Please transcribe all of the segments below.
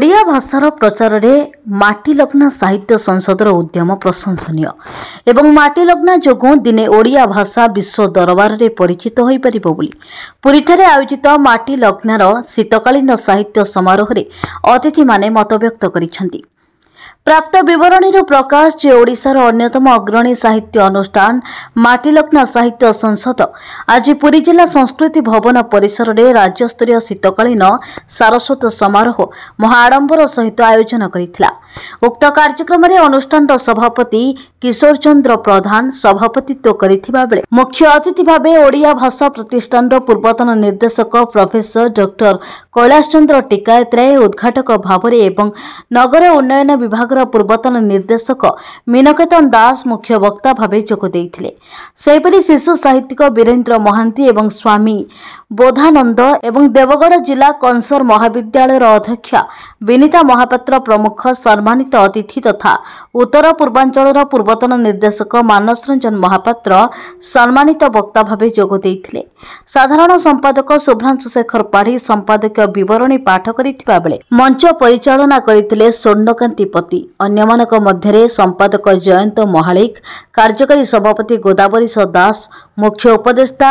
ଓଡ଼ିଆ ଭାଷାର ପ୍ରଚାରରେ ମାଟି ଲଗ୍ନା ସାହିତ୍ୟ ସଂସଦର ଉଦ୍ୟମ ପ୍ରଶଂସନୀୟ ଏବଂ ମାଟି ଲଗ୍ନା ଯୋଗୁଁ ଦିନେ ଓଡ଼ିଆ ଭାଷା ବିଶ୍ୱ ଦରବାରରେ ପରିଚିତ ହୋଇପାରିବ ବୋଲି ପୁରୀଠାରେ ଆୟୋଜିତ ମାଟି ଲଗ୍ନାର ଶୀତକାଳୀନ ସାହିତ୍ୟ ସମାରୋହରେ ଅତିଥିମାନେ ମତବ୍ୟକ୍ତ କରିଛନ୍ତି ପ୍ରାପ୍ତ ବିବରଣୀରୁ ପ୍ରକାଶ ଯେ ଓଡ଼ିଶାର ଅନ୍ୟତମ ଅଗ୍ରଣୀ ସାହିତ୍ୟ ଅନୁଷ୍ଠାନ ମାଟିଲଗ୍ନା ସାହିତ୍ୟ ସଂସଦ ଆଜି ପୁରୀ ଜିଲ୍ଲା ସଂସ୍କୃତି ଭବନ ପରିସରରେ ରାଜ୍ୟସ୍ତରୀୟ ଶୀତକାଳୀନ ସାରସ୍ୱତ ସମାରୋହ ମହାଆଡମ୍ବର ସହିତ ଆୟୋଜନ କରିଥିଲା ଉକ୍ତ କାର୍ଯ୍ୟକ୍ରମରେ ଅନୁଷ୍ଠାନର ସଭାପତି କିଶୋର ଚନ୍ଦ୍ର ପ୍ରଧାନ ସଭାପତିତ୍ୱ କରିଥିବାବେଳେ ମୁଖ୍ୟ ଅତିଥି ଭାବେ ଓଡ଼ିଆ ଭାଷା ପ୍ରତିଷ୍ଠାନର ପୂର୍ବତନ ନିର୍ଦ୍ଦେଶକ ପ୍ରଫେସର ଡକ୍ଟର କୈଳାସ ଚନ୍ଦ୍ର ଟିକାୟତରାୟ ଉଦ୍ଘାଟକ ଭାବରେ ଏବଂ ନଗର ଉନ୍ନୟନ ବିଭାଗ ବିଭାଗର ପୂର୍ବତନ ନିର୍ଦ୍ଦେଶକ ମିନକେତନ ଦାସ ମୁଖ୍ୟ ବକ୍ତା ଭାବେ ଯୋଗ ଦେଇଥିଲେ ସେହିପରି ଶିଶୁ ସାହିତ୍ୟିକ ବୀରେନ୍ଦ୍ର ମହାନ୍ତି ଏବଂ ସ୍ୱାମୀ ବୋଧାନନ୍ଦ ଏବଂ ଦେବଗଡ଼ ଜିଲ୍ଲା କନ୍ସର ମହାବିଦ୍ୟାଳୟର ଅଧ୍ୟକ୍ଷା ବିନୀତା ମହାପାତ୍ର ପ୍ରମୁଖ ସମ୍ମାନିତ ଅତିଥି ତଥା ଉତ୍ତର ପୂର୍ବାଞ୍ଚଳର ପୂର୍ବତନ ନିର୍ଦ୍ଦେଶକ ମାନସ ରଞ୍ଜନ ମହାପାତ୍ର ସମ୍ମାନିତ ବକ୍ତା ଭାବେ ଯୋଗ ଦେଇଥିଲେ ସାଧାରଣ ସମ୍ପାଦକ ଶୁଭ୍ରାଂଶୁ ଶେଖର ପାଢ଼ୀ ସମ୍ପାଦକୀୟ ବିବରଣୀ ପାଠ କରିଥିବା ବେଳେ ମଞ୍ଚ ପରିଚାଳନା କରିଥିଲେ ସ୍ୱର୍ଣ୍ଣକାନ୍ତି ପତି ଅନ୍ୟମାନଙ୍କ ମଧ୍ୟରେ ସମ୍ପାଦକ ଜୟନ୍ତ ମହାଳିକ କାର୍ଯ୍ୟକାରୀ ସଭାପତି ଗୋଦାବରୀଶ ଦାସ ମୁଖ୍ୟ ଉପଦେଷ୍ଟା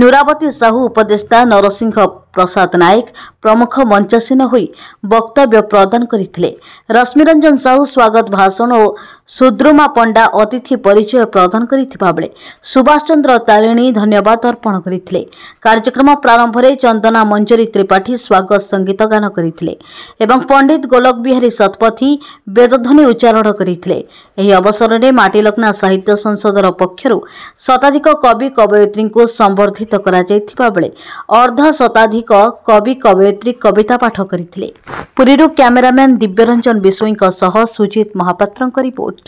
ନୁରାବତୀ ସାହୁ ଉପଦେଷ୍ଟା ନରସିଂହ ପ୍ରସାଦ ନାୟକ ପ୍ରମୁଖ ମଞ୍ଚାସୀନ ହୋଇ ବକ୍ତବ୍ୟ ପ୍ରଦାନ କରିଥିଲେ ରଶ୍ମିରଞ୍ଜନ ସାହୁ ସ୍ୱାଗତ ଭାଷଣ ଓ ସୁଦ୍ରୁମା ପଣ୍ଡା ଅତିଥି ପରିଚୟ ପ୍ରଦାନ କରିଥିବା ବେଳେ ସୁଭାଷ ଚନ୍ଦ୍ର ତାରିଣୀ ଧନ୍ୟବାଦ ଅର୍ପଣ କରିଥିଲେ କାର୍ଯ୍ୟକ୍ରମ ପ୍ରାରମ୍ଭରେ ଚନ୍ଦନା ମଞ୍ଜରୀ ତ୍ରିପାଠୀ ସ୍ୱାଗତ ସଙ୍ଗୀତ ଗାନ କରିଥିଲେ ଏବଂ ପଣ୍ଡିତ ଗୋଲକ ବିହାରୀ ଶତପଥୀ ବେଦଧ୍ୱନି ଉଚ୍ଚାରଣ କରିଥିଲେ ଏହି ଅବସରରେ ମାଟିଲଗ୍ନା ସାହିତ୍ୟ ସଂସଦର ପକ୍ଷରୁ ଶତାଧିକ କବି कवि कवयत्री सम्बर्द्धित हुर्ध शताधिक कवि कवयत्री कविता पाठ गरि क्यमेरा्यान दिव्यरञ्जन विश्वको सह सुजित महापत्रको रिपोर्ट